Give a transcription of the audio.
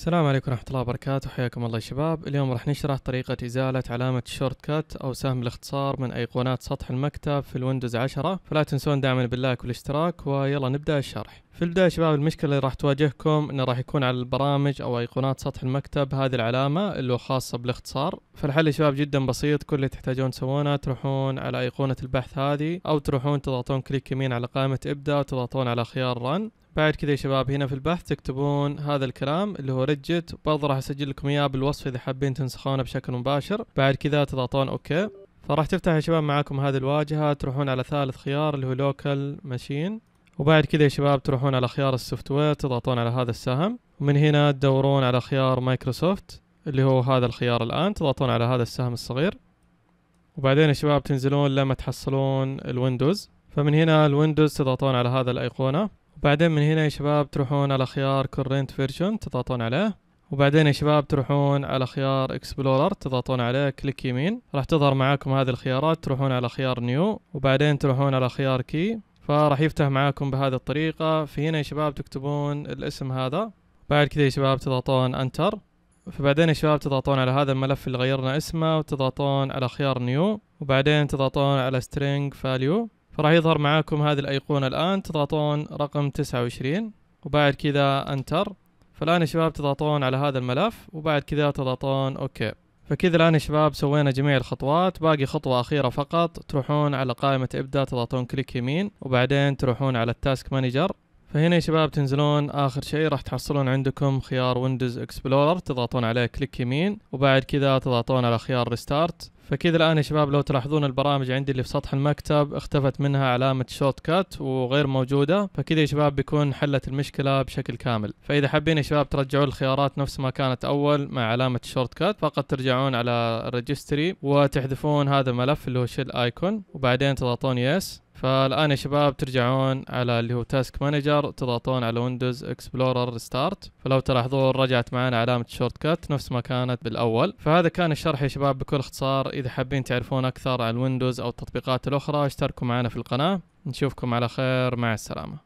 السلام عليكم ورحمة الله وبركاته حياكم الله يا شباب اليوم راح نشرح طريقة إزالة علامة شورت كات أو سهم الاختصار من أيقونات سطح المكتب في الويندوز 10 فلا تنسون دعما باللايك والاشتراك ويلا نبدأ الشرح في البداية شباب المشكلة اللي راح تواجهكم انه راح يكون على البرامج او ايقونات سطح المكتب هذه العلامة اللي هو خاصة بالاختصار فالحل يا شباب جدا بسيط كل اللي تحتاجون تسوونه تروحون على ايقونة البحث هذه او تروحون تضغطون كليك يمين على قائمة ابدأ وتضغطون على خيار رن بعد كذا يا شباب هنا في البحث تكتبون هذا الكلام اللي هو رجت برضه راح اسجل لكم اياه بالوصف اذا حابين تنسخونه بشكل مباشر بعد كذا تضغطون اوكي فراح تفتح يا شباب معاكم هذه الواجهه تروحون على ثالث خيار اللي هو لوكال ماشين وبعد كذا يا شباب تروحون على خيار السوفت وير تضغطون على هذا السهم ومن هنا تدورون على خيار مايكروسوفت اللي هو هذا الخيار الان تضغطون على هذا السهم الصغير وبعدين يا شباب تنزلون لما تحصلون الويندوز فمن هنا الويندوز تضغطون على هذا الايقونه بعدين من هنا يا شباب تروحون على خيار كورنت فيرجن تضغطون عليه وبعدين يا شباب تروحون على خيار اكسبلورر تضغطون عليه كليك يمين راح تظهر معاكم هذه الخيارات تروحون على خيار نيو وبعدين تروحون على خيار كي فراح يفتح معاكم بهذه الطريقة فهنا يا شباب تكتبون الاسم هذا بعد كذا يا شباب تضغطون انتر فبعدين يا شباب تضغطون على هذا الملف اللي غيرنا اسمه وتضغطون على خيار نيو وبعدين تضغطون على string value راح يظهر معاكم هذه الايقونة الان تضغطون رقم 29 وبعد كذا انتر فالان يا شباب تضغطون على هذا الملف وبعد كذا تضغطون اوكي فكذا الان يا شباب سوينا جميع الخطوات باقي خطوة أخيرة فقط تروحون على قائمة إبدأ تضغطون كليك يمين وبعدين تروحون على التاسك مانجر فهنا يا شباب تنزلون آخر شيء راح تحصلون عندكم خيار ويندوز اكسبلورر تضغطون عليه كليك يمين وبعد كذا تضغطون على خيار ريستارت فكذا الان يا شباب لو تلاحظون البرامج عندي اللي في سطح المكتب اختفت منها علامه شورت كات وغير موجوده فكذا يا شباب بيكون حلت المشكله بشكل كامل فاذا حابين يا شباب ترجعوا الخيارات نفس ما كانت اول مع علامه شورت كات فقط ترجعون على الريجستري وتحذفون هذا الملف اللي هو شيل ايكون وبعدين تضغطون يس فالان يا شباب ترجعون على اللي هو تاسك مانجر تضغطون على ويندوز اكسبلورر ستارت فلو تلاحظون رجعت معنا علامه شورت كات نفس ما كانت بالاول فهذا كان الشرح يا شباب بكل اختصار اذا حابين تعرفون اكثر عن ويندوز او التطبيقات الاخرى اشتركوا معنا في القناه نشوفكم على خير مع السلامه